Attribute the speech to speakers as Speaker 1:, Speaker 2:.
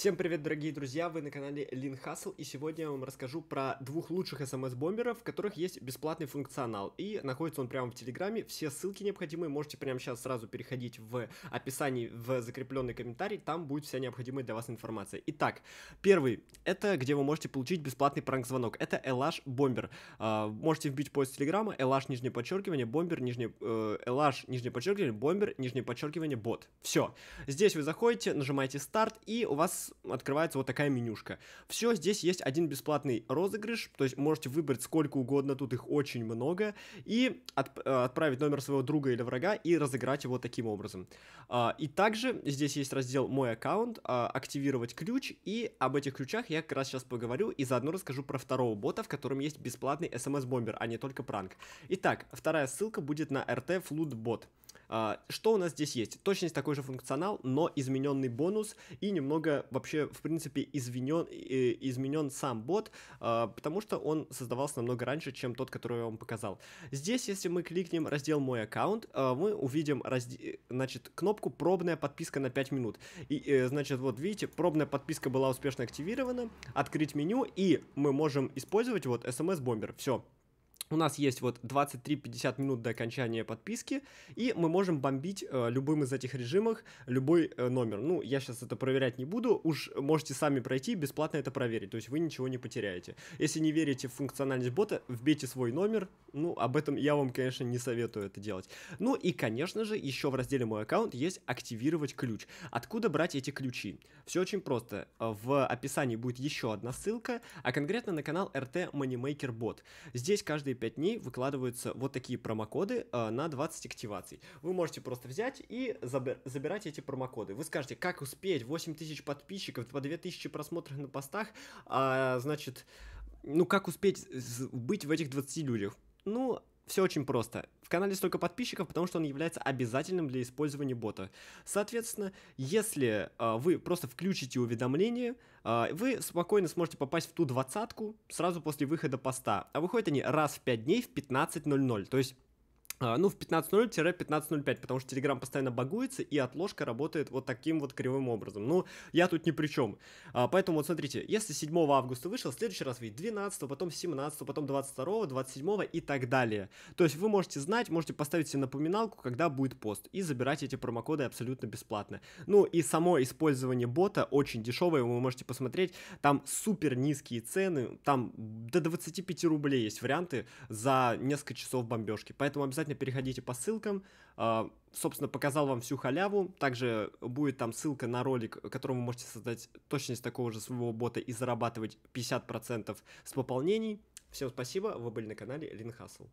Speaker 1: Всем привет, дорогие друзья, вы на канале Лин Хасл, и сегодня я вам расскажу про двух лучших SMS бомберов в которых есть бесплатный функционал, и находится он прямо в Телеграме, все ссылки необходимые можете прямо сейчас сразу переходить в описании, в закрепленный комментарий, там будет вся необходимая для вас информация. Итак, первый, это где вы можете получить бесплатный пранк-звонок, это Элаш Бомбер, а, можете вбить поиск Телеграма, Элаш нижнее подчеркивание, Бомбер нижнее, Элаш нижнее подчеркивание, Бомбер нижнее подчеркивание, бот. Все, здесь вы заходите, нажимаете старт, и у вас открывается вот такая менюшка. Все, здесь есть один бесплатный розыгрыш, то есть можете выбрать сколько угодно, тут их очень много, и от, э, отправить номер своего друга или врага и разыграть его таким образом. А, и также здесь есть раздел «Мой аккаунт», а, «Активировать ключ», и об этих ключах я как раз сейчас поговорю, и заодно расскажу про второго бота, в котором есть бесплатный SMS-бомбер, эм а не только пранк. Итак, вторая ссылка будет на RT Flood Bot. А, что у нас здесь есть? Точность такой же функционал, но измененный бонус и немного вообще, в принципе, извинен, э, изменен сам бот, а, потому что он создавался намного раньше, чем тот, который я вам показал. Здесь, если мы кликнем раздел «Мой аккаунт», а, мы увидим разде... значит, кнопку «Пробная подписка на 5 минут». И, э, значит, вот видите, пробная подписка была успешно активирована, открыть меню, и мы можем использовать вот SMS-бомбер. Эм Все, у нас есть вот 23-50 минут до окончания подписки, и мы можем бомбить э, любым из этих режимов любой э, номер. Ну, я сейчас это проверять не буду, уж можете сами пройти, бесплатно это проверить, то есть вы ничего не потеряете. Если не верите в функциональность бота, вбейте свой номер, ну, об этом я вам, конечно, не советую это делать. Ну и, конечно же, еще в разделе «Мой аккаунт» есть «Активировать ключ». Откуда брать эти ключи? Все очень просто. В описании будет еще одна ссылка, а конкретно на канал RT Moneymaker Bot. Здесь каждый каждые 5 дней выкладываются вот такие промокоды э, на 20 активаций. Вы можете просто взять и забер, забирать эти промокоды. Вы скажете, как успеть 8 тысяч подписчиков, по 2 тысячи просмотров на постах, а, значит, ну как успеть быть в этих 20 людях? Ну, все очень просто. В канале столько подписчиков, потому что он является обязательным для использования бота. Соответственно, если э, вы просто включите уведомление, э, вы спокойно сможете попасть в ту двадцатку сразу после выхода поста. А выходят они раз в 5 дней в 15.00. То есть а, ну, в 15.0-15.05, потому что Telegram постоянно багуется, и отложка работает вот таким вот кривым образом. Ну, я тут ни при чем. А, поэтому вот смотрите, если 7 августа вышел, в следующий раз выйдет 12, потом 17, потом 22, 27 и так далее. То есть вы можете знать, можете поставить себе напоминалку, когда будет пост, и забирать эти промокоды абсолютно бесплатно. Ну, и само использование бота очень дешевое, вы можете посмотреть, там супер низкие цены, там до 25 рублей есть варианты за несколько часов бомбежки, поэтому обязательно обязательно переходите по ссылкам. А, собственно, показал вам всю халяву. Также будет там ссылка на ролик, которому вы можете создать точность такого же своего бота и зарабатывать 50% с пополнений. Всем спасибо, вы были на канале Линхасл.